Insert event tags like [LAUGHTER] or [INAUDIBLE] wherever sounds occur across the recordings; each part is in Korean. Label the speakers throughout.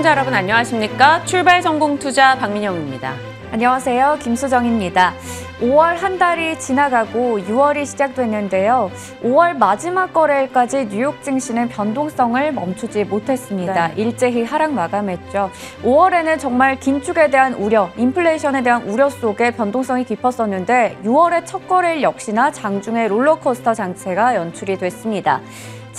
Speaker 1: 시청자 여러분 안녕하십니까? 출발 성공 투자 박민영입니다.
Speaker 2: 안녕하세요. 김수정입니다. 5월 한 달이 지나가고 6월이 시작됐는데요. 5월 마지막 거래일까지 뉴욕 증시는 변동성을 멈추지 못했습니다. 네. 일제히 하락 마감했죠. 5월에는 정말 긴축에 대한 우려, 인플레이션에 대한 우려 속에 변동성이 깊었었는데 6월의 첫 거래일 역시나 장중의 롤러코스터 장세가 연출이 됐습니다.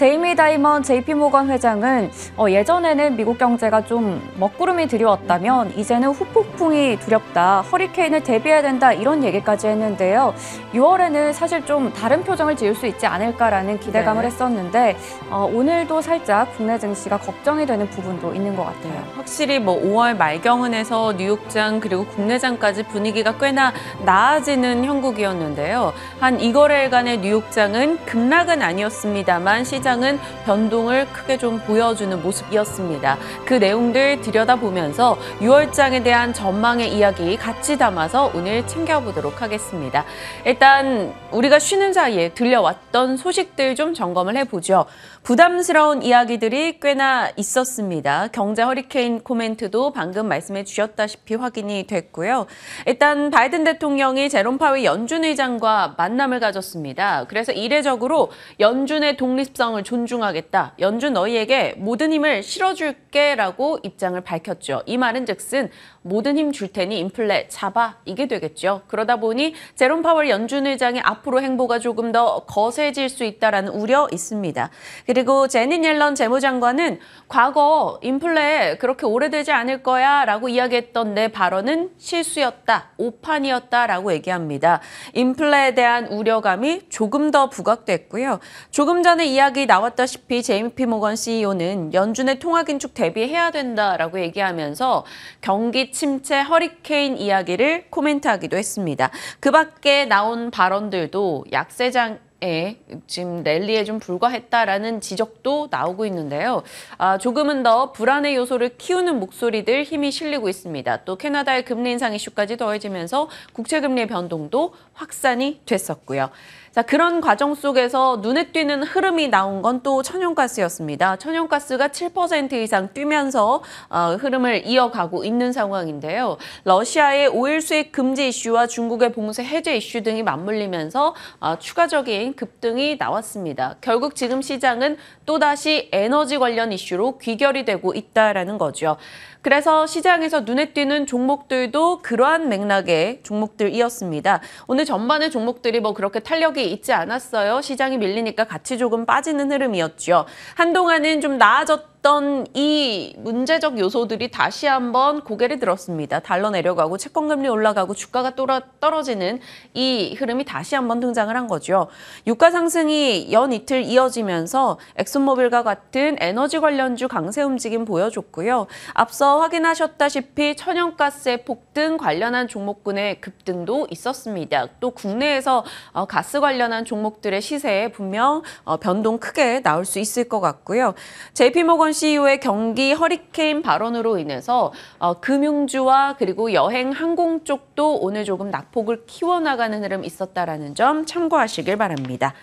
Speaker 2: 제이미 다이먼 JP 모건 회장은 어, 예전에는 미국 경제가 좀 먹구름이 두려웠다면 이제는 후폭풍이 두렵다, 허리케인을 대비해야 된다 이런 얘기까지 했는데요. 6월에는 사실 좀 다른 표정을 지을 수 있지 않을까라는 기대감을 네. 했었는데 어, 오늘도 살짝 국내 증시가 걱정이 되는 부분도 있는 것 같아요. 네,
Speaker 1: 확실히 뭐 5월 말경은 에서 뉴욕장 그리고 국내장까지 분위기가 꽤나 나아지는 형국이었는데요. 한 2거래일간의 뉴욕장은 급락은 아니었습니다만 시장 시장은 변동을 크게 좀 보여주는 모습이었습니다. 그 내용들 들여다보면서 6월장에 대한 전망의 이야기 같이 담아서 오늘 챙겨보도록 하겠습니다. 일단 우리가 쉬는 사이에 들려왔던 소식들 좀 점검을 해보죠. 부담스러운 이야기들이 꽤나 있었습니다. 경제 허리케인 코멘트도 방금 말씀해 주셨다시피 확인이 됐고요. 일단 바이든 대통령이 제롬 파웨 연준 의장과 만남을 가졌습니다. 그래서 이례적으로 연준의 독립성 상황을 존중하겠다. 연주 너희에게 모든 힘을 실어줄게 라고 입장을 밝혔죠. 이 말은 즉슨 모든 힘 줄 테니 인플레 잡아 이게 되겠죠. 그러다 보니 제롬 파월 연준 의장의 앞으로 행보가 조금 더 거세질 수 있다라는 우려 있습니다. 그리고 제닌 옐런 재무장관은 과거 인플레 그렇게 오래되지 않을 거야 라고 이야기했던 내 발언은 실수였다. 오판이었다 라고 얘기합니다. 인플레에 대한 우려감이 조금 더 부각됐고요. 조금 전에 이야기 얘기 나왔다시피 제이미 피 모건 CEO는 연준의 통화 긴축 대비해야 된다라고 얘기하면서 경기 침체 허리케인 이야기를 코멘트하기도 했습니다. 그 밖에 나온 발언들도 약세장 예, 지금 랠리에 좀 불과했다라는 지적도 나오고 있는데요. 아, 조금은 더 불안의 요소를 키우는 목소리들 힘이 실리고 있습니다. 또 캐나다의 금리 인상 이슈까지 더해지면서 국채금리의 변동도 확산이 됐었고요. 자, 그런 과정 속에서 눈에 띄는 흐름이 나온 건 또 천연가스였습니다. 천연가스가 7% 이상 뛰면서 어, 흐름을 이어가고 있는 상황인데요. 러시아의 오일 수익 금지 이슈와 중국의 봉쇄 해제 이슈 등이 맞물리면서 어, 추가적인 급등이 나왔습니다. 결국 지금 시장은 또다시 에너지 관련 이슈로 귀결이 되고 있다라는 거죠. 그래서 시장에서 눈에 띄는 종목들도 그러한 맥락의 종목들이었습니다. 오늘 전반의 종목들이 뭐 그렇게 탄력이 있지 않았어요. 시장이 밀리니까 같이 조금 빠지는 흐름이었죠. 한동안은 좀 나아졌 있던 이 문제적 요소들이 다시 한번 고개를 들었습니다. 달러 내려가고 채권 금리 올라가고 주가가 떨어지는 이 흐름이 다시 한번 등장을 한 거죠. 유가 상승이 연 이틀 이어지면서 엑슨모빌과 같은 에너지 관련주 강세 움직임 보여줬고요. 앞서 확인하셨다시피 천연가스의 폭등 관련한 종목군의 급등도 있었습니다. 또 국내에서 어, 가스 관련한 종목들의 시세에 분명 어, 변동 크게 나올 수 있을 것 같고요. JP모건 이태원 CEO의 경기 허리케인 발언으로 인해서 어, 금융주와 그리고 여행 항공 쪽도 오늘 조금 낙폭을 키워나가는 흐름 있었다라는 점 참고하시길 바랍니다.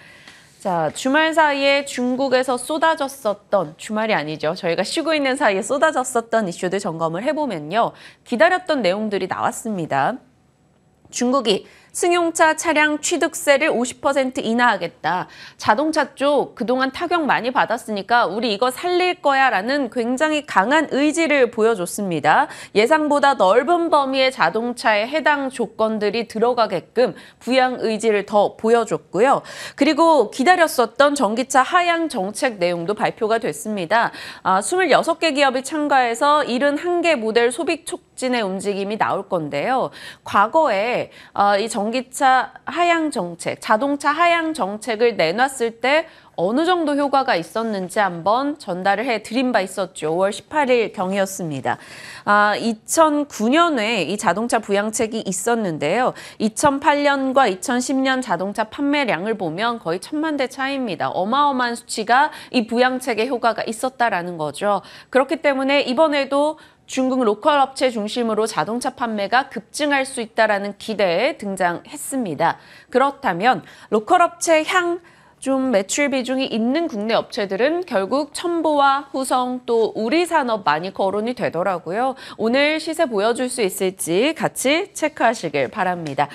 Speaker 1: 자, 주말 사이에 중국에서 쏟아졌었던, 주말이 아니죠. 저희가 쉬고 있는 사이에 쏟아졌었던 이슈들 점검을 해보면요. 기다렸던 내용들이 나왔습니다. 중국이 승용차 차량 취득세를 50% 인하하겠다. 자동차 쪽 그동안 타격 많이 받았으니까 우리 이거 살릴 거야 라는 굉장히 강한 의지를 보여줬습니다. 예상보다 넓은 범위의 자동차에 해당 조건들이 들어가게끔 부양 의지를 더 보여줬고요. 그리고 기다렸었던 전기차 하향 정책 내용도 발표가 됐습니다. 아, 26개 기업이 참가해서 71개 모델 소비 촉진의 움직임이 나올 건데요. 과거에 아, 이 전... 전기차 하향 정책, 자동차 하향 정책을 내놨을 때 어느 정도 효과가 있었는지 한번 전달을 해드린 바 있었죠. 5월 18일 경이었습니다. 아, 2009년에 이 자동차 부양책이 있었는데요. 2008년과 2010년 자동차 판매량을 보면 거의 천만 대 차이입니다. 어마어마한 수치가 이 부양책의 효과가 있었다라는 거죠. 그렇기 때문에 이번에도 중국 로컬 업체 중심으로 자동차 판매가 급증할 수 있다라는 기대에 등장했습니다. 그렇다면 로컬 업체 향 좀 매출 비중이 있는 국내 업체들은 결국 첨보와 후성 또 우리 산업 많이 거론이 되더라고요. 오늘 시세 보여줄 수 있을지 같이 체크하시길 바랍니다.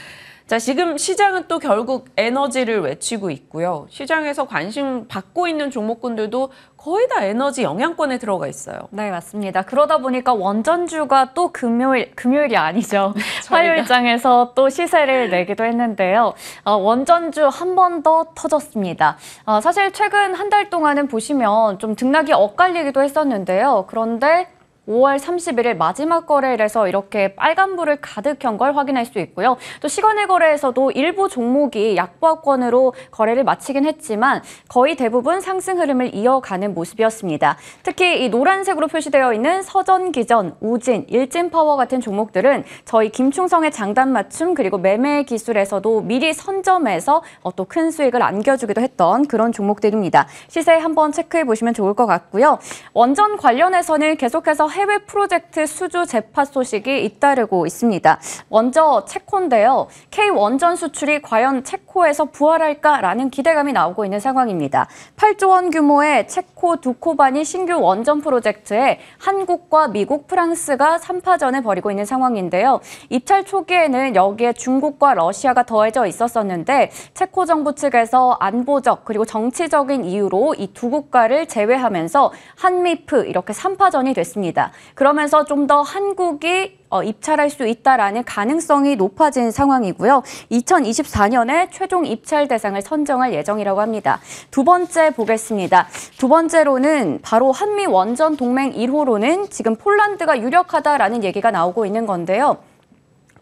Speaker 1: 자, 지금 시장은 또 결국 에너지를 외치고 있고요. 시장에서 관심 받고 있는 종목군들도 거의 다 에너지 영향권에 들어가 있어요.
Speaker 2: 네, 맞습니다. 그러다 보니까 원전주가 또 금요일, 금요일이 아니죠. [LAUGHS] 화요일장에서 또 시세를 내기도 했는데요. 어, 원전주 한 번 더 터졌습니다. 어, 사실 최근 한 달 동안은 보시면 좀 등락이 엇갈리기도 했었는데요. 그런데 5월 31일 마지막 거래일에서 이렇게 빨간불을 가득 켠 걸 확인할 수 있고요. 또 시간의 거래에서도 일부 종목이 약보합권으로 거래를 마치긴 했지만 거의 대부분 상승 흐름을 이어가는 모습이었습니다. 특히 이 노란색으로 표시되어 있는 서전, 기전, 우진, 일진파워 같은 종목들은 저희 김충성의 장단 맞춤 그리고 매매 기술에서도 미리 선점해서 어, 또큰 수익을 안겨주기도 했던 그런 종목들입니다. 시세 한번 체크해 보시면 좋을 것 같고요. 원전 관련해서는 계속해서 해외 프로젝트 수주 재파 소식이 잇따르고 있습니다. 먼저 체코인데요. K 원전 수출이 과연 체코 체코에서 부활할까라는 기대감이 나오고 있는 상황입니다. 8조 원 규모의 체코 두코바니 신규 원전 프로젝트에 한국과 미국, 프랑스가 3파전을 벌이고 있는 상황인데요. 입찰 초기에는 여기에 중국과 러시아가 더해져 있었었는데 체코 정부 측에서 안보적 그리고 정치적인 이유로 이 두 국가를 제외하면서 한미프 이렇게 3파전이 됐습니다. 그러면서 좀 더 한국이 어, 입찰할 수 있다라는 가능성이 높아진 상황이고요. 2024년에 최종 입찰 대상을 선정할 예정이라고 합니다. 두 번째 보겠습니다. 두 번째로는 바로 한미 원전 동맹 1호로는 지금 폴란드가 유력하다라는 얘기가 나오고 있는 건데요.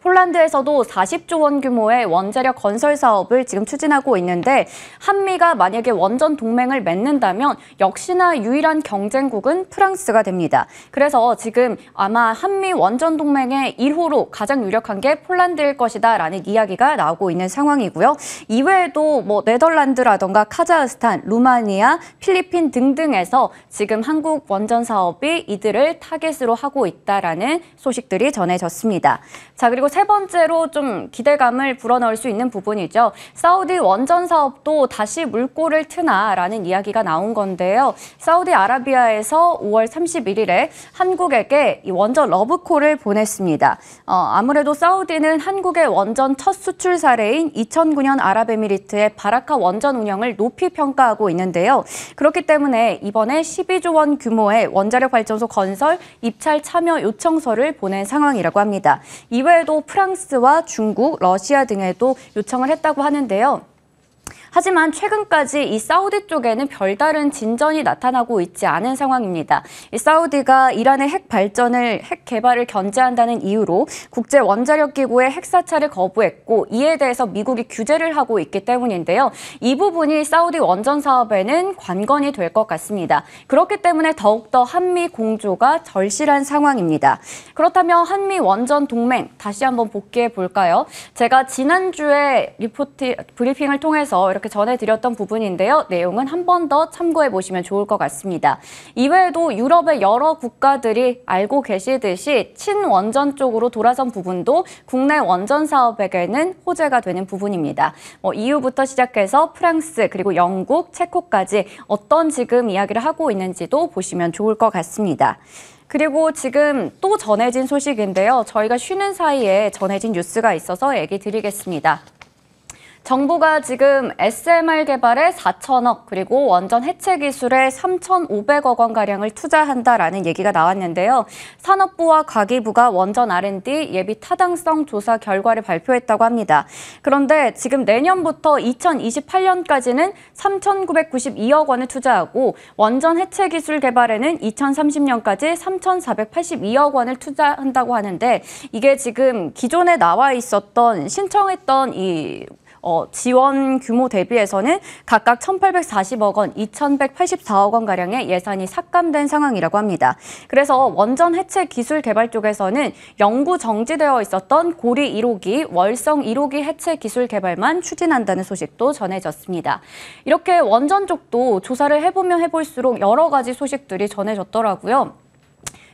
Speaker 2: 폴란드에서도 40조 원 규모의 원자력 건설 사업을 지금 추진하고 있는데 한미가 만약에 원전 동맹을 맺는다면 역시나 유일한 경쟁국은 프랑스가 됩니다. 그래서 지금 아마 한미 원전 동맹의 1호로 가장 유력한 게 폴란드일 것이다라는 이야기가 나오고 있는 상황이고요. 이외에도 뭐 네덜란드라던가 카자흐스탄, 루마니아, 필리핀 등등에서 지금 한국 원전 사업이 이들을 타겟으로 하고 있다라는 소식들이 전해졌습니다. 자, 그리고 세 번째로 좀 기대감을 불어넣을 수 있는 부분이죠. 사우디 원전 사업도 다시 물꼬를 트나라는 이야기가 나온 건데요. 사우디아라비아에서 5월 31일에 한국에게 원전 러브콜을 보냈습니다. 어, 아무래도 사우디는 한국의 원전 첫 수출 사례인 2009년 아랍에미리트의 바라카 원전 운영을 높이 평가하고 있는데요. 그렇기 때문에 이번에 12조 원 규모의 원자력 발전소 건설 입찰 참여 요청서를 보낸 상황이라고 합니다. 이외에도 프랑스와 중국, 러시아 등에도 요청을 했다고 하는데요. 하지만 최근까지 이 사우디 쪽에는 별다른 진전이 나타나고 있지 않은 상황입니다. 이 사우디가 이란의 핵 발전을 핵 개발을 견제한다는 이유로 국제 원자력 기구의 핵 사찰을 거부했고 이에 대해서 미국이 규제를 하고 있기 때문인데요. 이 부분이 사우디 원전 사업에는 관건이 될 것 같습니다. 그렇기 때문에 더욱더 한미 공조가 절실한 상황입니다. 그렇다면 한미 원전 동맹 다시 한번 복귀해 볼까요? 제가 지난주에 리포트 브리핑을 통해서 이렇게 이렇게 전해드렸던 부분인데요. 내용은 한 번 더 참고해 보시면 좋을 것 같습니다. 이외에도 유럽의 여러 국가들이 알고 계시듯이 친원전 쪽으로 돌아선 부분도 국내 원전 사업에게는 호재가 되는 부분입니다. 뭐 EU부터 시작해서 프랑스 그리고 영국, 체코까지 어떤 지금 이야기를 하고 있는지도 보시면 좋을 것 같습니다. 그리고 지금 또 전해진 소식인데요. 저희가 쉬는 사이에 전해진 뉴스가 있어서 얘기 드리겠습니다. 정부가 지금 SMR 개발에 4천억 그리고 원전 해체 기술에 3,500억 원 가량을 투자한다라는 얘기가 나왔는데요. 산업부와 과기부가 원전 R&D 예비 타당성 조사 결과를 발표했다고 합니다. 그런데 지금 내년부터 2028년까지는 3,992억 원을 투자하고 원전 해체 기술 개발에는 2030년까지 3,482억 원을 투자한다고 하는데 이게 지금 기존에 나와 있었던 신청했던 이 어, 지원 규모 대비해서는 각각 1,840억 원, 2,184억 원 가량의 예산이 삭감된 상황이라고 합니다. 그래서 원전 해체 기술 개발 쪽에서는 영구 정지되어 있었던 고리 1호기, 월성 1호기 해체 기술 개발만 추진한다는 소식도 전해졌습니다. 이렇게 원전 쪽도 조사를 해보면 해볼수록 여러 가지 소식들이 전해졌더라고요.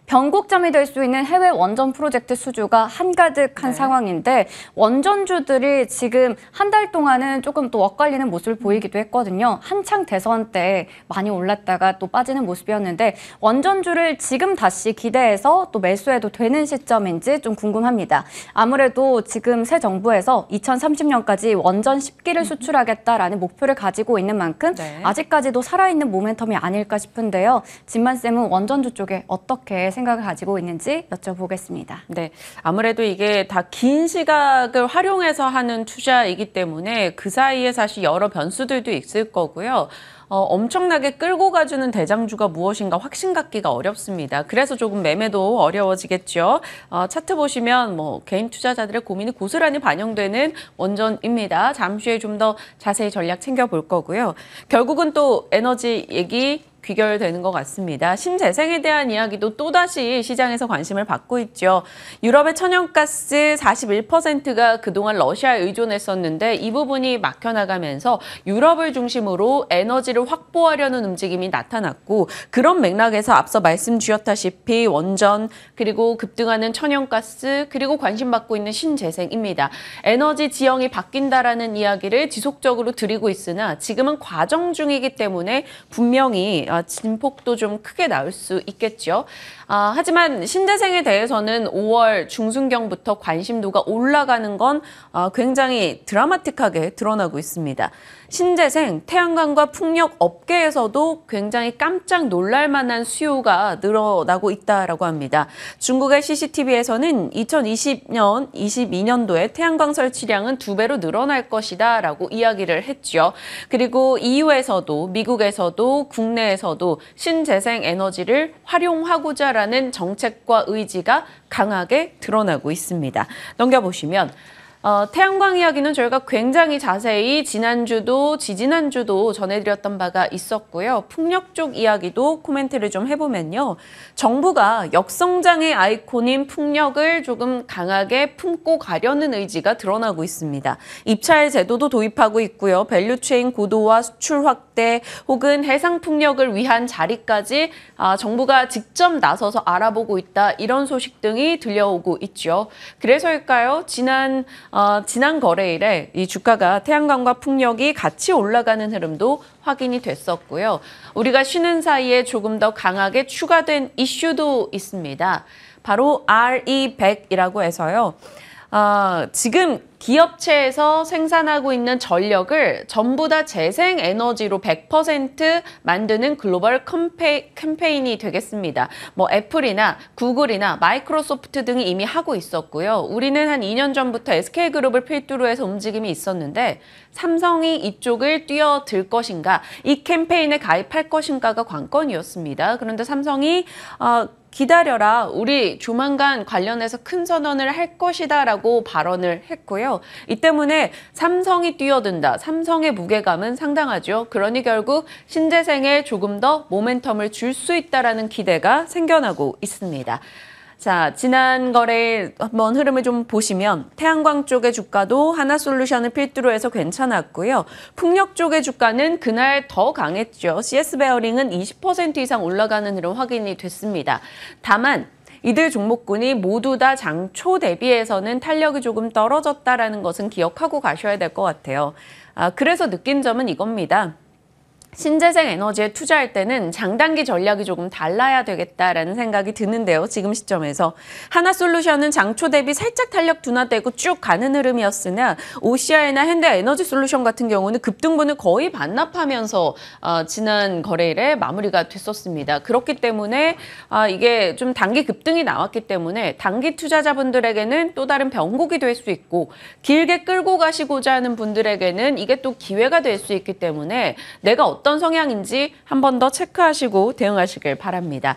Speaker 2: 변곡점이 될 수 있는 해외 원전 프로젝트 수주가 한가득한 네. 상황인데 원전주들이 지금 한 달 동안은 조금 또 엇갈리는 모습을 음. 보이기도 했거든요. 한창 대선 때 많이 올랐다가 또 빠지는 모습이었는데 원전주를 지금 다시 기대해서 또 매수해도 되는 시점인지 좀 궁금합니다. 아무래도 지금 새 정부에서 2030년까지 원전 10기를 음. 수출하겠다라는 목표를 가지고 있는 만큼 네. 아직까지도 살아있는 모멘텀이 아닐까 싶은데요. 진만 쌤은 원전주 쪽에 어떻게 생각을 가지고 있는지 여쭤보겠습니다.
Speaker 1: 네. 아무래도 이게 다 긴 시각을 활용해서 하는 투자이기 때문에 그 사이에 사실 여러 변수들도 있을 거고요. 어, 엄청나게 끌고 가주는 대장주가 무엇인가 확신 갖기가 어렵습니다. 그래서 조금 매매도 어려워지겠죠. 어, 차트 보시면 뭐 개인 투자자들의 고민이 고스란히 반영되는 원전입니다. 잠시 후에 좀 더 자세히 전략 챙겨볼 거고요. 결국은 또 에너지 얘기 귀결되는 것 같습니다. 신재생에 대한 이야기도 또다시 시장에서 관심을 받고 있죠. 유럽의 천연가스 41%가 그동안 러시아에 의존했었는데 이 부분이 막혀나가면서 유럽을 중심으로 에너지를 확보하려는 움직임이 나타났고 그런 맥락에서 앞서 말씀 주셨다시피 원전 그리고 급등하는 천연가스 그리고 관심받고 있는 신재생입니다. 에너지 지형이 바뀐다라는 이야기를 지속적으로 드리고 있으나 지금은 과정 중이기 때문에 분명히 어, 진폭도 좀 크게 나올 수 있겠죠. 아, 하지만 신재생에 대해서는 5월 중순경부터 관심도가 올라가는 건 아, 굉장히 드라마틱하게 드러나고 있습니다. 신재생, 태양광과 풍력 업계에서도 굉장히 깜짝 놀랄 만한 수요가 늘어나고 있다라고 합니다. 중국의 CCTV에서는 2020년, 22년도에 태양광 설치량은 두 배로 늘어날 것이다라고 이야기를 했죠. 그리고 EU에서도 미국에서도 국내에서도 신재생 에너지를 활용하고자 하라는 정책과 의지가 강하게 드러나고 있습니다. 넘겨보시면 어, 태양광 이야기는 저희가 굉장히 자세히 지난주도 지지난주도 전해드렸던 바가 있었고요. 풍력 쪽 이야기도 코멘트를 좀 해보면요. 정부가 역성장의 아이콘인 풍력을 조금 강하게 품고 가려는 의지가 드러나고 있습니다. 입찰 제도도 도입하고 있고요. 밸류체인 고도화 수출 확대 혹은 해상 풍력을 위한 자리까지 아, 정부가 직접 나서서 알아보고 있다 이런 소식 등이 들려오고 있죠. 그래서일까요? 지난 어, 지난 거래일에 이 주가가 태양광과 풍력이 같이 올라가는 흐름도 확인이 됐었고요. 우리가 쉬는 사이에 조금 더 강하게 추가된 이슈도 있습니다. 바로 RE100이라고 해서요. 아, 지금 기업체에서 생산하고 있는 전력을 전부 다 재생에너지로 100% 만드는 글로벌 컴페 캠페인이 되겠습니다. 뭐 애플이나 구글이나 마이크로소프트 등이 이미 하고 있었고요. 우리는 한 2년 전부터 SK그룹을 필두로 해서 움직임이 있었는데 삼성이 이쪽을 뛰어들 것인가 이 캠페인에 가입할 것인가가 관건이었습니다. 그런데 삼성이 어, 기다려라. 우리 조만간 관련해서 큰 선언을 할 것이다 라고 발언을 했고요. 이 때문에 삼성이 뛰어든다. 삼성의 무게감은 상당하죠. 그러니 결국 신재생에 조금 더 모멘텀을 줄 수 있다라는 기대가 생겨나고 있습니다. 자, 지난 거래일 한번 흐름을 좀 보시면 태양광 쪽의 주가도 하나솔루션을 필두로 해서 괜찮았고요. 풍력 쪽의 주가는 그날 더 강했죠. CS 베어링은 20% 이상 올라가는 흐름 확인이 됐습니다. 다만 이들 종목군이 모두 다 장초 대비해서는 탄력이 조금 떨어졌다라는 것은 기억하고 가셔야 될 것 같아요. 아, 그래서 느낀 점은 이겁니다. 신재생 에너지에 투자할 때는 장단기 전략이 조금 달라야 되겠다라는 생각이 드는데요. 지금 시점에서 하나솔루션은 장초 대비 살짝 탄력 둔화되고 쭉 가는 흐름이었으나 OCI나 현대에너지솔루션 같은 경우는 급등분을 거의 반납하면서 어, 지난 거래일에 마무리가 됐었습니다. 그렇기 때문에 아, 이게 좀 단기 급등이 나왔기 때문에 단기 투자자분들에게는 또 다른 변곡이 될 수 있고 길게 끌고 가시고자 하는 분들에게는 이게 또 기회가 될 수 있기 때문에 내가 어떤 성향인지 한 번 더 체크하시고 대응하시길 바랍니다.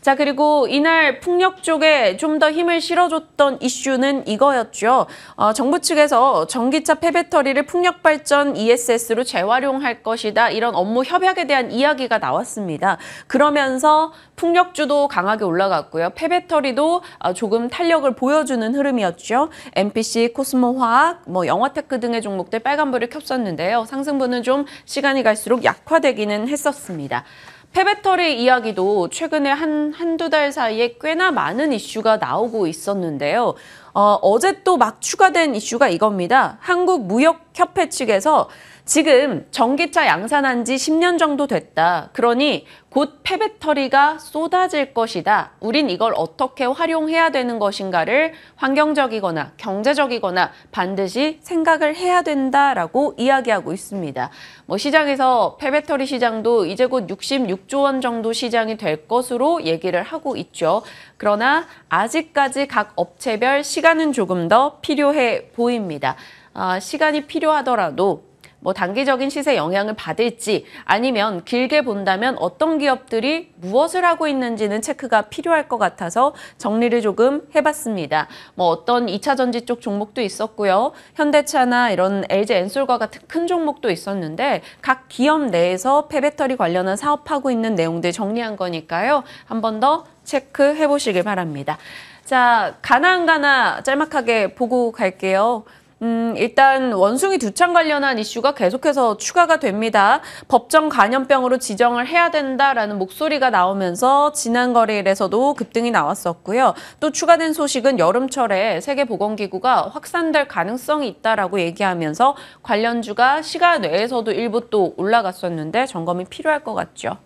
Speaker 1: 자, 그리고 이날 풍력 쪽에 좀 더 힘을 실어줬던 이슈는 이거였죠. 어, 정부 측에서 전기차 폐배터리를 풍력발전 ESS로 재활용할 것이다. 이런 업무 협약에 대한 이야기가 나왔습니다. 그러면서 풍력주도 강하게 올라갔고요. 폐배터리도 어, 조금 탄력을 보여주는 흐름이었죠. MPC, 코스모화학, 뭐 영화테크 등의 종목들 빨간불을 켰었는데요. 상승분은 좀 시간이 갈수록 약화되기는 했었습니다. 폐배터리 이야기도 최근에 한, 한두 달 사이에 꽤나 많은 이슈가 나오고 있었는데요. 어, 어제 또 막 추가된 이슈가 이겁니다. 한국무역협회 측에서 지금 전기차 양산한 지 10년 정도 됐다. 그러니 곧 폐배터리가 쏟아질 것이다. 우린 이걸 어떻게 활용해야 되는 것인가를 환경적이거나 경제적이거나 반드시 생각을 해야 된다라고 이야기하고 있습니다. 뭐 시장에서 폐배터리 시장도 이제 곧 66조 원 정도 시장이 될 것으로 얘기를 하고 있죠. 그러나 아직까지 각 업체별 시간은 조금 더 필요해 보입니다. 아, 시간이 필요하더라도 뭐 단기적인 시세 영향을 받을지 아니면 길게 본다면 어떤 기업들이 무엇을 하고 있는지는 체크가 필요할 것 같아서 정리를 조금 해봤습니다. 뭐 어떤 2차 전지 쪽 종목도 있었고요. 현대차나 이런 LG 엔솔과 같은 큰 종목도 있었는데 각 기업 내에서 폐배터리 관련한 사업하고 있는 내용들 정리한 거니까요. 한 번 더 체크해 보시길 바랍니다. 자, 가나안가나 짤막하게 보고 갈게요. 음, 일단 원숭이 두창 관련한 이슈가 계속해서 추가가 됩니다. 법정 간염병으로 지정을 해야 된다라는 목소리가 나오면서 지난 거래일에서도 급등이 나왔었고요. 또 추가된 소식은 여름철에 세계보건기구가 확산될 가능성이 있다라고 얘기하면서 관련주가 시간 외에서도 일부 또 올라갔었는데 점검이 필요할 것 같죠.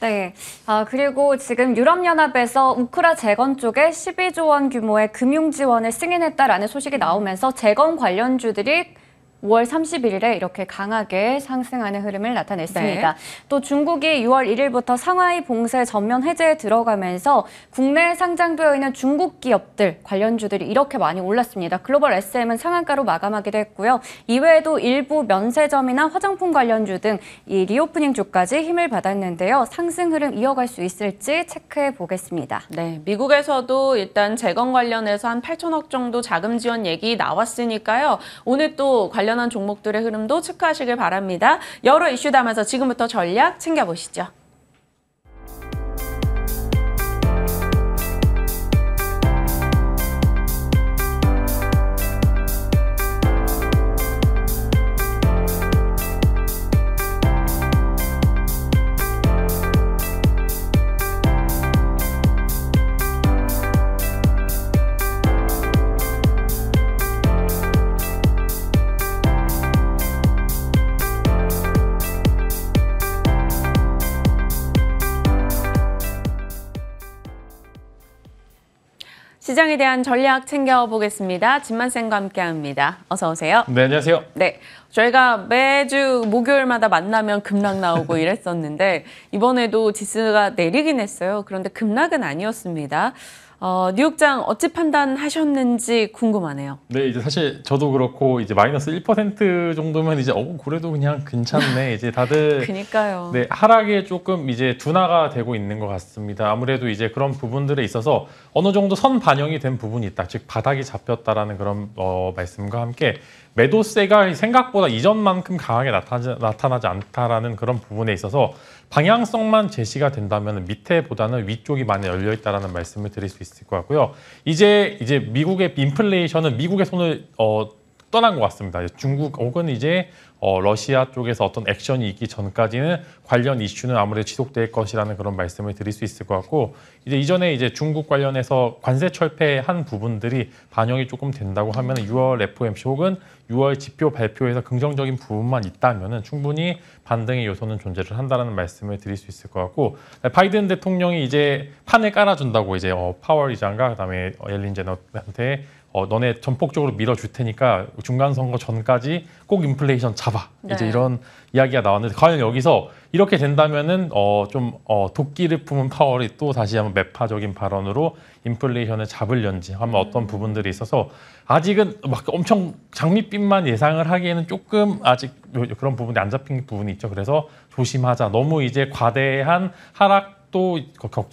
Speaker 2: 네. 아, 그리고 지금 유럽연합에서 우크라 재건 쪽에 12조 원 규모의 금융 지원을 승인했다라는 소식이 나오면서 재건 관련주들이 5월 31일에 이렇게 강하게 상승하는 흐름을 나타냈습니다. 네. 또 중국이 6월 1일부터 상하이 봉쇄 전면 해제에 들어가면서 국내 상장되어 있는 중국 기업들 관련주들이 이렇게 많이 올랐습니다. 글로벌 SM은 상한가로 마감하기도 했고요. 이외에도 일부 면세점이나 화장품 관련주 등 이 리오프닝 주까지 힘을 받았는데요. 상승 흐름 이어갈 수 있을지 체크해 보겠습니다. 네,
Speaker 1: 미국에서도 일단 재건 관련해서 한 8천억 정도 자금 지원 얘기 나왔으니까요. 오늘 또 관련 관련한 종목들의 흐름도 체크하시길 바랍니다. 여러 이슈 담아서 지금부터 전략 챙겨보시죠. 시장에 대한 전략 챙겨보겠습니다. 진만쌤과 함께합니다. 어서 오세요. 네, 안녕하세요. 네, 저희가 매주 목요일마다 만나면 급락 나오고 이랬었는데 이번에도 지수가 내리긴 했어요. 그런데 급락은 아니었습니다. 어, 뉴욕장 어찌 판단하셨는지 궁금하네요.
Speaker 3: 네, 이제 사실 저도 그렇고 이제 마이너스 1% 정도면 이제 어 그래도 그냥 괜찮네. 이제 다들 [LAUGHS]
Speaker 1: 그니까요. 네,
Speaker 3: 하락에 조금 이제 둔화가 되고 있는 것 같습니다. 아무래도 이제 그런 부분들에 있어서 어느 정도 선 반영이 된 부분이 있다. 즉 바닥이 잡혔다라는 그런 어, 말씀과 함께 매도세가 생각보다 이전만큼 강하게 나타나지, 나타나지 않다라는 그런 부분에 있어서 방향성만 제시가 된다면 밑에보다는 위쪽이 많이 열려 있다라는 말씀을 드릴 수 있을 것 같고요. 이제 이제 미국의 인플레이션은 미국의 손을 어, 떠난 것 같습니다. 중국 혹은 이제 어, 러시아 쪽에서 어떤 액션이 있기 전까지는 관련 이슈는 아무래도 지속될 것이라는 그런 말씀을 드릴 수 있을 것 같고 이제 이전에 이제 중국 관련해서 관세 철폐한 부분들이 반영이 조금 된다고 하면 6월 FOMC 혹은 6월 지표 발표에서 긍정적인 부분만 있다면 충분히 반등의 요소는 존재를 한다라는 말씀을 드릴 수 있을 것 같고 바이든 대통령이 이제 판을 깔아준다고 이제 어, 파월 의장과 그다음에 엘린 제너한테 어, 너네 전폭적으로 밀어줄 테니까 중간 선거 전까지 꼭 인플레이션 잡아 네. 이제 이런 이야기가 나왔는데 과연 여기서 이렇게 된다면은 어 좀 어, 도끼를 품은 파월이 또 다시 한번 매파적인 발언으로 인플레이션을 잡을련지 한번 어떤 음. 부분들이 있어서 아직은 막 엄청 장밋빛만 예상을 하기에는 조금 아직 그런 부분이 안 잡힌 부분이 있죠 그래서 조심하자 너무 이제 과대한 하락 하락도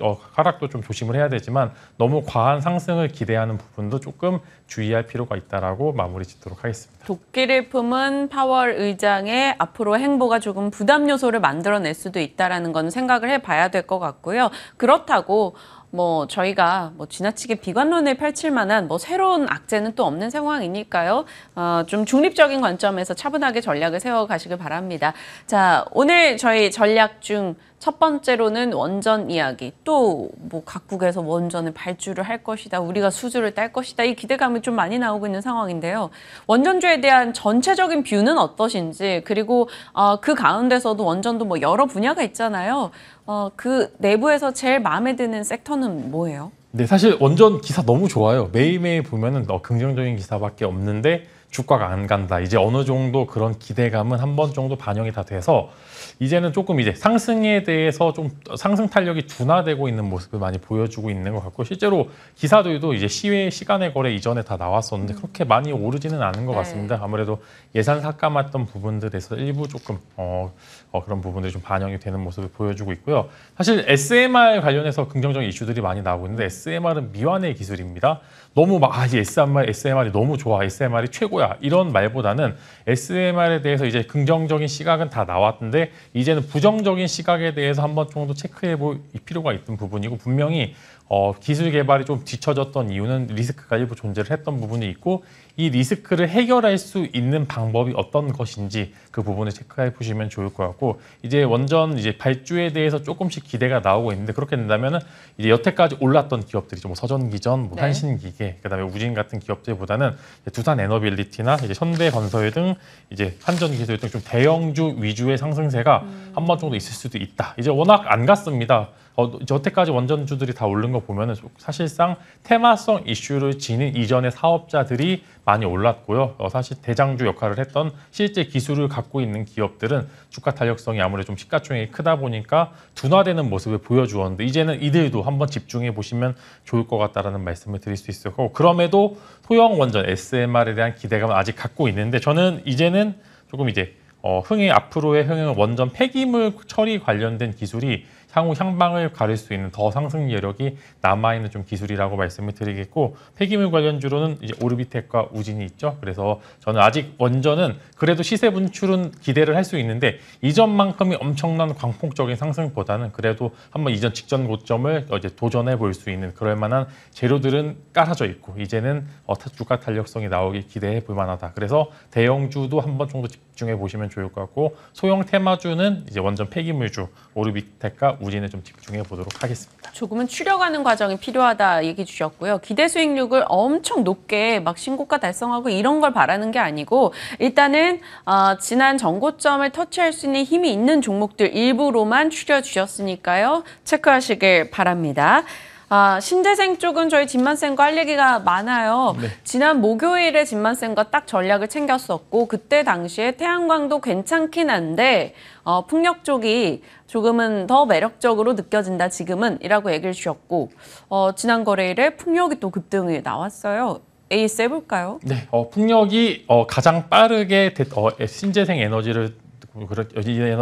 Speaker 3: 어, 하락도 좀 조심을 해야 되지만 너무 과한 상승을 기대하는 부분도 조금 주의할 필요가 있다라고 마무리 짓도록 하겠습니다.
Speaker 1: 독일을 품은 파월 의장의 앞으로 행보가 조금 부담 요소를 만들어낼 수도 있다라는 건 생각을 해봐야 될 것 같고요. 그렇다고 뭐 저희가 뭐 지나치게 비관론을 펼칠 만한 뭐 새로운 악재는 또 없는 상황이니까요. 어, 좀 중립적인 관점에서 차분하게 전략을 세워가시길 바랍니다. 자, 오늘 저희 전략 중첫 번째로는 원전 이야기. 또뭐 각국에서 원전을 발주를 할 것이다. 우리가 수주를 딸 것이다. 이 기대감이 좀 많이 나오고 있는 상황인데요. 원전주에 대한 전체적인 뷰는 어떠신지 그리고 어, 그 가운데서도 원전도 뭐 여러 분야가 있잖아요. 어, 그 내부에서 제일 마음에 드는 섹터는 뭐예요?
Speaker 3: 네, 사실 원전 기사 너무 좋아요. 매일매일 보면은 어, 긍정적인 기사밖에 없는데 주가가 안 간다. 이제 어느 정도 그런 기대감은 한 번 정도 반영이 다 돼서 이제는 조금 이제 상승에 대해서 좀 상승 탄력이 둔화되고 있는 모습을 많이 보여주고 있는 것 같고 실제로 기사들도 이제 시외 시간의 거래 이전에 다 나왔었는데 음. 그렇게 많이 오르지는 않은 것 네. 같습니다. 아무래도 예산 삭감했던 부분들에서 일부 조금 어, 어, 그런 부분들이 좀 반영이 되는 모습을 보여주고 있고요. 사실 SMR 관련해서 긍정적인 이슈들이 많이 나오고 있는데 SMR은 미완의 기술입니다. 너무 막, 아, SMR, SMR이 너무 좋아, SMR이 최고야. 이런 말보다는 SMR에 대해서 이제 긍정적인 시각은 다 나왔는데, 이제는 부정적인 시각에 대해서 한 번 정도 체크해 볼 필요가 있던 부분이고, 분명히 어, 기술 개발이 좀 뒤처졌던 이유는 리스크가 일부 존재를 했던 부분이 있고, 이 리스크를 해결할 수 있는 방법이 어떤 것인지 그 부분을 체크해 보시면 좋을 것 같고, 이제 원전 이제 발주에 대해서 조금씩 기대가 나오고 있는데, 그렇게 된다면은 이제 여태까지 올랐던 기업들이 좀 뭐 서전기전, 뭐 네. 한신기계, 네, 그다음에 우진 같은 기업들보다는 두산 에너빌리티나 이제 현대건설 등 이제 한전기술 등좀 대형주 위주의 상승세가 음. 한번 정도 있을 수도 있다. 이제 워낙 안 갔습니다. 어, 여태까지 원전주들이 다 오른 거 보면 은 사실상 테마성 이슈를 지닌 이전의 사업자들이 많이 올랐고요. 어, 사실 대장주 역할을 했던 실제 기술을 갖고 있는 기업들은 주가 탄력성이 아무래도 좀 시가총액이 크다 보니까 둔화되는 모습을 보여주었는데 이제는 이들도 한번 집중해 보시면 좋을 것 같다라는 말씀을 드릴 수 있을 거고 그럼에도 소형 원전 SMR에 대한 기대감은 아직 갖고 있는데 저는 이제는 조금 이제 어, 흥의 앞으로의 흥행 원전 폐기물 처리 관련된 기술이 향후 향방을 가릴 수 있는 더 상승 여력이 남아있는 좀 기술이라고 말씀을 드리겠고 폐기물 관련주로는 이제 오르비텍과 우진이 있죠. 그래서 저는 아직 원전은 그래도 시세 분출은 기대를 할 수 있는데 이전만큼이 엄청난 광폭적인 상승보다는 그래도 한번 이전 직전 고점을 이제 도전해 볼 수 있는 그럴 만한 재료들은 깔아져 있고 이제는 어, 주가 탄력성이 나오길 기대해 볼 만하다. 그래서 대형주도 한번 정도 집중해 보시면 좋 좋을 것 같고 소형 테마주는 이제 원전 폐기물주 오르비텍과 우진에 좀 집중해 보도록 하겠습니다.
Speaker 1: 조금은 추려가는 과정이 필요하다 얘기 주셨고요. 기대 수익률을 엄청 높게 막 신고가 달성하고 이런 걸 바라는 게 아니고 일단은 어, 지난 정고점을 터치할 수 있는 힘이 있는 종목들 일부로만 추려 주셨으니까요. 체크하시길 바랍니다. 아, 신재생 쪽은 저희 진만쌤과 할 얘기가 많아요. 네. 지난 목요일에 진만쌤과 딱 전략을 챙겼었고 그때 당시에 태양광도 괜찮긴 한데 어, 풍력 쪽이 조금은 더 매력적으로 느껴진다 지금은 이라고 얘기를 주셨고 어, 지난 거래일에 풍력이 또 급등이 나왔어요. 에이스 해볼까요?
Speaker 3: 네, 어, 풍력이 어, 가장 빠르게 데, 어, 예, 신재생 에너지를 그렇죠.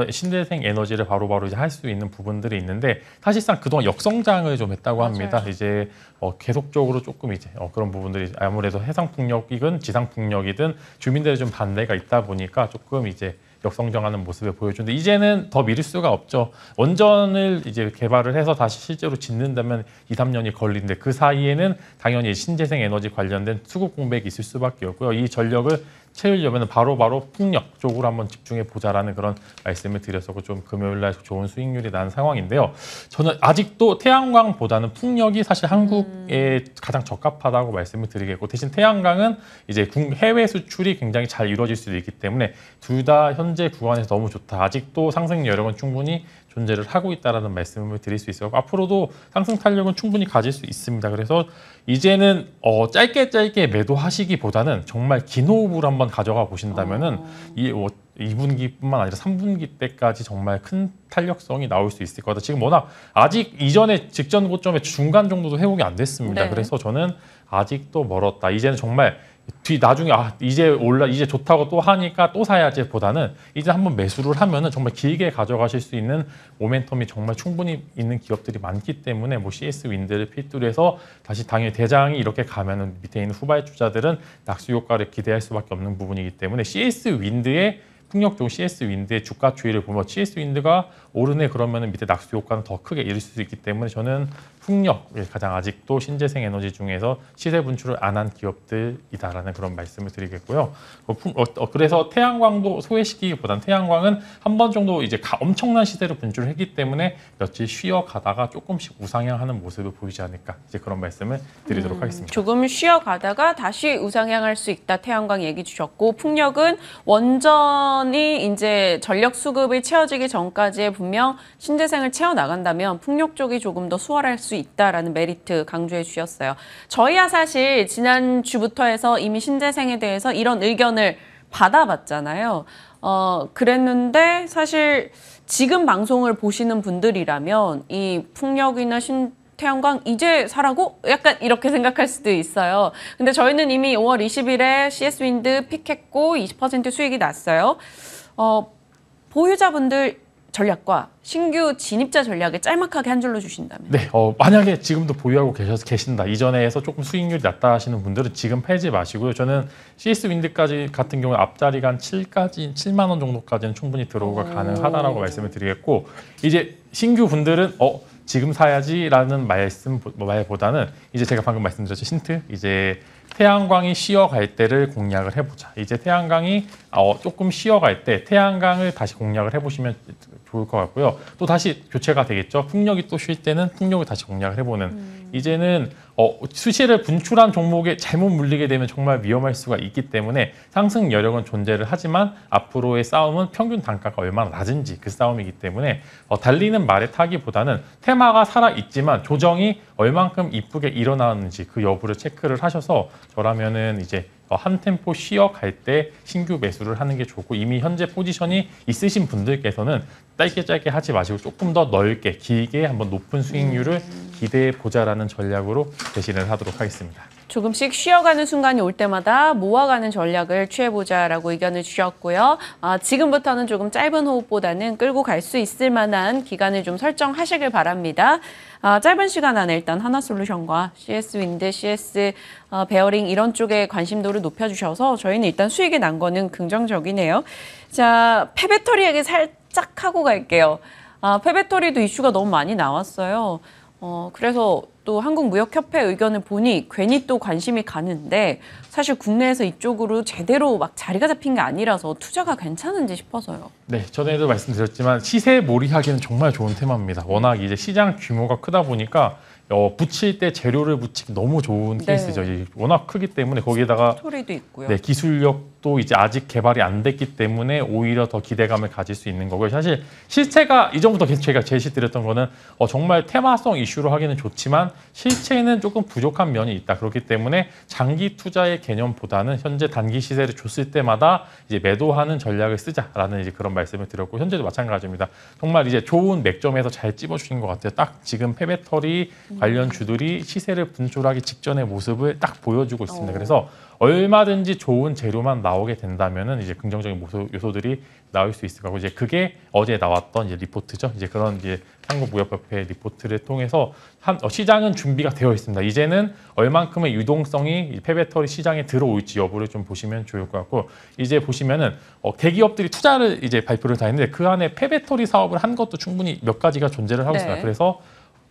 Speaker 3: 신재생 에너지를 바로바로 이제 할 수 있는 부분들이 있는데 사실상 그동안 역성장을 좀 했다고 맞아요. 합니다. 이제 어, 계속적으로 조금 이제 어, 그런 부분들이 아무래도 해상 풍력이든 지상 풍력이든 주민들의 좀 반대가 있다 보니까 조금 이제 역성장하는 모습을 보여주는데 이제는 더 미룰 수가 없죠. 원전을 이제 개발을 해서 다시 실제로 짓는다면 2, 3년이 걸리는데 그 사이에는 당연히 신재생 에너지 관련된 수급 공백이 있을 수밖에 없고요. 이 전력을 채우려면 바로바로 풍력 쪽으로 한번 집중해 보자라는 그런 말씀을 드렸었고 좀 금요일 날 좋은 수익률이 난 상황인데요. 저는 아직도 태양광보다는 풍력이 사실 한국에 음. 가장 적합하다고 말씀을 드리겠고 대신 태양광은 이제 해외 수출이 굉장히 잘 이루어질 수도 있기 때문에 둘 다 현재 구간에서 너무 좋다. 아직도 상승 여력은 충분히 존재를 하고 있다라는 말씀을 드릴 수 있어요. 앞으로도 상승 탄력은 충분히 가질 수 있습니다. 그래서 이제는 어, 짧게 짧게 매도하시기보다는 정말 긴 호흡으로 한번 한번 가져가 보신다면은 어. 이 2분기뿐만 아니라 3분기 때까지 정말 큰 탄력성이 나올 수 있을 거다. 지금 워낙 아직 이전에 직전 고점의 중간 정도도 회복이 안 됐습니다. 네. 그래서 저는 아직도 멀었다. 이제는 정말 뒤 나중에 아 이제 올라 이제 좋다고 또 하니까 또 사야지 보다는 이제 한번 매수를 하면은 정말 길게 가져가실 수 있는 모멘텀이 정말 충분히 있는 기업들이 많기 때문에 뭐 CS 윈드를 필두로 해서 다시 당일 대장이 이렇게 가면은 밑에 있는 후발주자들은 낙수 효과를 기대할 수밖에 없는 부분이기 때문에 CS 윈드의 폭력적 CS 윈드의 주가 추이를 보면 CS 윈드가 오르네 그러면은 밑에 낙수 효과는 더 크게 이룰 수 있기 때문에 저는 풍력 가장 아직도 신재생 에너지 중에서 시세 분출을 안 한 기업들이다라는 그런 말씀을 드리겠고요. 어, 어, 어, 그래서 태양광도 소외시키기보다는 태양광은 한 번 정도 이제 엄청난 시세를 분출했기 때문에 며칠 쉬어가다가 조금씩 우상향하는 모습을 보이지 않을까 이제 그런 말씀을 드리도록 음, 하겠습니다.
Speaker 1: 조금 쉬어가다가 다시 우상향할 수 있다 태양광 얘기 주셨고 풍력은 원전이 이제 전력 수급이 채워지기 전까지 분명 신재생을 채워 나간다면 풍력 쪽이 조금 더 수월할 수수 있다라는 메리트 강조해 주셨어요. 저희야 사실 지난주부터 해서 이미 신재생에 대해서 이런 의견을 받아봤잖아요. 어, 그랬는데 사실 지금 방송을 보시는 분들이라면 이 풍력이나 신 태양광 이제 사라고? 약간 이렇게 생각할 수도 있어요. 근데 저희는 이미 5월 20일에 CS 윈드 픽했고 20% 수익이 났어요. 어, 보유자분들 전략과 신규 진입자 전략을 짤막하게 한 줄로 주신다면?
Speaker 3: 네, 어, 만약에 지금도 보유하고 계셔 계신다 이전에서 해 조금 수익률이 낮다 하시는 분들은 지금 팔지 마시고요. 저는 CS 윈드까지 같은 경우에 앞자리가 한 7까지 7만 원 정도까지는 충분히 들어오가 가능하다라고 말씀을 드리겠고 이제 신규 분들은 어 지금 사야지라는 말씀 말보다는 이제 제가 방금 말씀드렸죠 힌트 이제 태양광이 쉬어갈 때를 공략을 해보자. 이제 태양광이 어, 조금 쉬어갈 때 태양광을 다시 공략을 해보시면 좋을 것 같고요. 또 다시 교체가 되겠죠. 풍력이 또 쉴 때는 풍력을 다시 공략을 해보는. 음. 이제는 어, 수시를 분출한 종목에 잘못 물리게 되면 정말 위험할 수가 있기 때문에 상승 여력은 존재를 하지만 앞으로의 싸움은 평균 단가가 얼마나 낮은지 그 싸움이기 때문에 어, 달리는 말에 타기보다는 테마가 살아있지만 조정이 얼만큼 이쁘게 일어나는지 그 여부를 체크를 하셔서 저라면은 이제 어, 한 템포 쉬어갈 때 신규 매수를 하는 게 좋고 이미 현재 포지션이 있으신 분들께서는 짧게 짧게 하지 마시고 조금 더 넓게 길게 한번 높은 수익률을 기대해 보자라는 전략으로 대신을 하도록 하겠습니다.
Speaker 1: 조금씩 쉬어가는 순간이 올 때마다 모아가는 전략을 취해보자라고 의견을 주셨고요. 아, 지금부터는 조금 짧은 호흡보다는 끌고 갈 수 있을 만한 기간을 좀 설정하시길 바랍니다. 아, 짧은 시간 안에 일단 하나솔루션과 CS 윈드, CS 어, 베어링 이런 쪽에 관심도를 높여주셔서 저희는 일단 수익이 난 거는 긍정적이네요. 자, 폐배터리에게 살짝 하고 갈게요. 아, 폐배터리도 이슈가 너무 많이 나왔어요. 어, 그래서 또 한국무역협회 의견을 보니 괜히 또 관심이 가는데 사실 국내에서 이쪽으로 제대로 막 자리가 잡힌 게 아니라서 투자가 괜찮은지 싶어서요.
Speaker 3: 네, 전에도 말씀드렸지만 시세 몰이하기는 정말 좋은 테마입니다. 워낙 이제 시장 규모가 크다 보니까 어, 붙일 때 재료를 붙이기 너무 좋은 네. 케이스죠. 워낙 크기 때문에 거기에다가 스토리도 있고요. 네, 기술력 또 이제 아직 개발이 안 됐기 때문에 오히려 더 기대감을 가질 수 있는 거고요. 사실 실체가 이전부터 제가 제시드렸던 거는 어, 정말 테마성 이슈로 하기는 좋지만 실체는 조금 부족한 면이 있다. 그렇기 때문에 장기 투자의 개념보다는 현재 단기 시세를 줬을 때마다 이제 매도하는 전략을 쓰자라는 이제 그런 말씀을 드렸고 현재도 마찬가지입니다. 정말 이제 좋은 맥점에서 잘 찝어주신 것 같아요. 딱 지금 페배터리 관련 주들이 시세를 분출하기 직전의 모습을 딱 보여주고 있습니다. 어. 그래서 얼마든지 좋은 재료만 나오게 된다면은 이제 긍정적인 모소, 요소들이 나올 수 있을 거고 이제 그게 어제 나왔던 이제 리포트죠. 이제 그런 이제 한국무역협회 리포트를 통해서 한, 어, 시장은 준비가 되어 있습니다. 이제는 얼만큼의 유동성이 폐배터리 시장에 들어올지 여부를 좀 보시면 좋을 것 같고 이제 보시면은 어, 대기업들이 투자를 이제 발표를 다 했는데 그 안에 폐배터리 사업을 한 것도 충분히 몇 가지가 존재를 하고 있습니다. 네. 그래서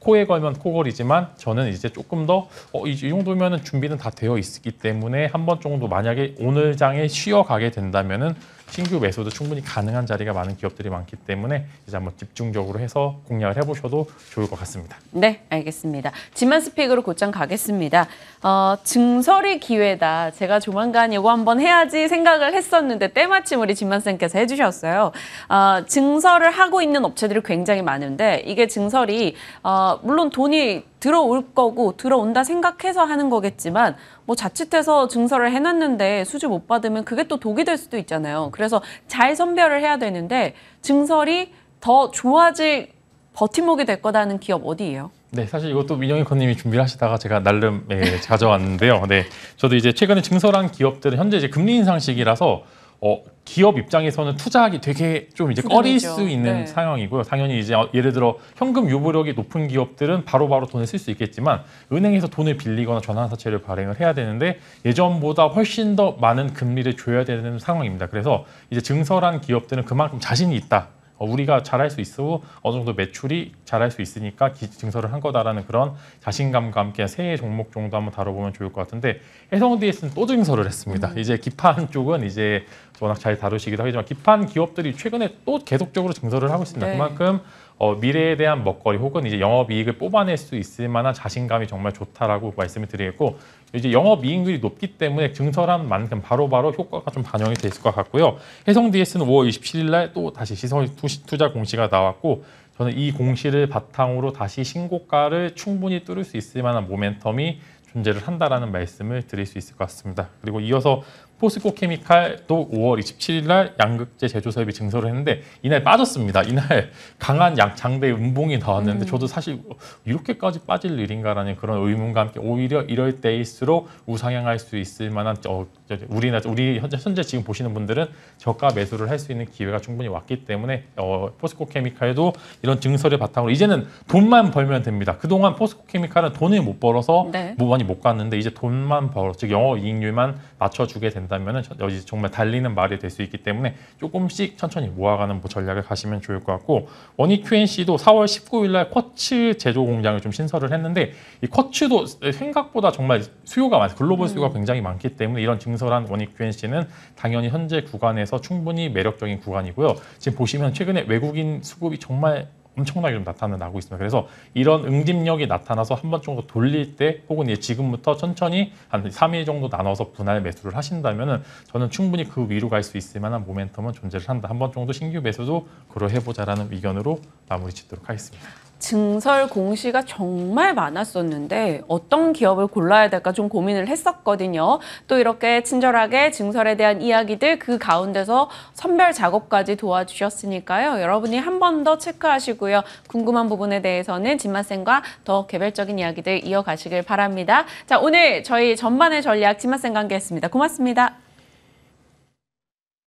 Speaker 3: 코에 걸면 코걸이지만 저는 이제 조금 더 어, 이 정도면 준비는 다 되어 있기 때문에 한 번 정도 만약에 오늘 장에 쉬어가게 된다면 신규 매수도 충분히 가능한 자리가 많은 기업들이 많기 때문에 이제 한번 집중적으로 해서 공략을 해보셔도 좋을 것 같습니다.
Speaker 1: 네, 알겠습니다. 지만 스픽으로 곧장 가겠습니다. 어, 증설이 기회다. 제가 조만간 이거 한번 해야지 생각을 했었는데 때마침 우리 진만쌤께서 해주셨어요. 어, 증설을 하고 있는 업체들이 굉장히 많은데 이게 증설이 어, 물론 돈이 들어올 거고 들어온다 생각해서 하는 거겠지만 뭐 자칫해서 증서를 해놨는데 수주 못 받으면 그게 또 독이 될 수도 있잖아요. 그래서 잘 선별을 해야 되는데 증설이 더 좋아질 버팀목이 될 거다는 기업 어디예요?
Speaker 3: 네, 사실 이것도 민영이 컨님이 준비를 하시다가 제가 날름 예, 가져왔는데요. 네, 저도 이제 최근에 증설한 기업들은 현재 이제 금리 인상 식이라서 어, 기업 입장에서는 투자하기 되게 좀 이제 꺼릴 수 있는 네. 상황이고요. 당연히 이제 어, 예를 들어 현금 유보력이 높은 기업들은 바로바로 바로 돈을 쓸 수 있겠지만 은행에서 돈을 빌리거나 전환사채를 발행을 해야 되는데 예전보다 훨씬 더 많은 금리를 줘야 되는 상황입니다. 그래서 이제 증설한 기업들은 그만큼 자신이 있다. 어, 우리가 잘할 수 있고 어느 정도 매출이 잘할 수 있으니까 기, 증설을 한 거다라는 그런 자신감과 함께 세 종목 정도 한번 다뤄보면 좋을 것 같은데 해성 DS는 또 증설을 했습니다. 음. 이제 기판 쪽은 이제 워낙 잘 다루시기도 하지만 기판 기업들이 최근에 또 계속적으로 증설을 하고 있습니다. 네. 그만큼 어, 미래에 대한 먹거리 혹은 이제 영업 이익을 뽑아낼 수 있을 만한 자신감이 정말 좋다라고 말씀을 드리겠고 이제 영업 이익률이 높기 때문에 증설한 만큼 바로바로 효과가 좀 반영이 될 것 같고요. 해성 DS는 5월 27일 날 또 다시 시설 투자 공시가 나왔고 저는 이 공시를 바탕으로 다시 신고가를 충분히 뚫을 수 있을 만한 모멘텀이 존재를 한다라는 말씀을 드릴 수 있을 것 같습니다. 그리고 이어서 포스코케미칼도 5월 27일 날 양극재 제조사업이 증설을 했는데 이날 빠졌습니다. 이날 강한 양, 장대 음봉이 나왔는데 음. 저도 사실 이렇게까지 빠질 일인가라는 그런 의문과 함께 오히려 이럴 때일수록 우상향할 수 있을 만한 어, 저, 우리나 우리 현재, 현재 지금 보시는 분들은 저가 매수를 할 수 있는 기회가 충분히 왔기 때문에 어, 포스코케미칼도 이런 증설을 바탕으로 이제는 돈만 벌면 됩니다. 그동안 포스코케미칼은 돈을 못 벌어서 네. 뭐 많이 못 갔는데 이제 돈만 벌어 즉영어 이익률만 맞춰주게 된다. 된다면 여기 정말 달리는 말이 될 수 있기 때문에 조금씩 천천히 모아가는 뭐 전략을 가시면 좋을 것 같고 원익 QNC도 4월 19일 날 쿼츠 제조 공장을 좀 신설을 했는데 이 쿼츠도 생각보다 정말 수요가 많아요. 글로벌 수요가 음. 굉장히 많기 때문에 이런 증설한 원익 QNC는 당연히 현재 구간에서 충분히 매력적인 구간이고요. 지금 보시면 최근에 외국인 수급이 정말 엄청나게 좀 나타나고 있습니다. 그래서 이런 응집력이 나타나서 한 번 정도 돌릴 때 혹은 예, 지금부터 천천히 한 3일 정도 나눠서 분할 매수를 하신다면 저는 충분히 그 위로 갈 수 있을 만한 모멘텀은 존재를 한다. 한 번 정도 신규 매수도 그러 해보자라는 의견으로 마무리 짓도록 하겠습니다.
Speaker 1: 증설 공시가 정말 많았었는데 어떤 기업을 골라야 될까 좀 고민을 했었거든요. 또 이렇게 친절하게 증설에 대한 이야기들 그 가운데서 선별 작업까지 도와주셨으니까요. 여러분이 한 번 더 체크하시고요. 궁금한 부분에 대해서는 진맛쌤과더 개별적인 이야기들 이어가시길 바랍니다. 자, 오늘 저희 전반의 전략 진맛쌤과 함께했습니다. 고맙습니다.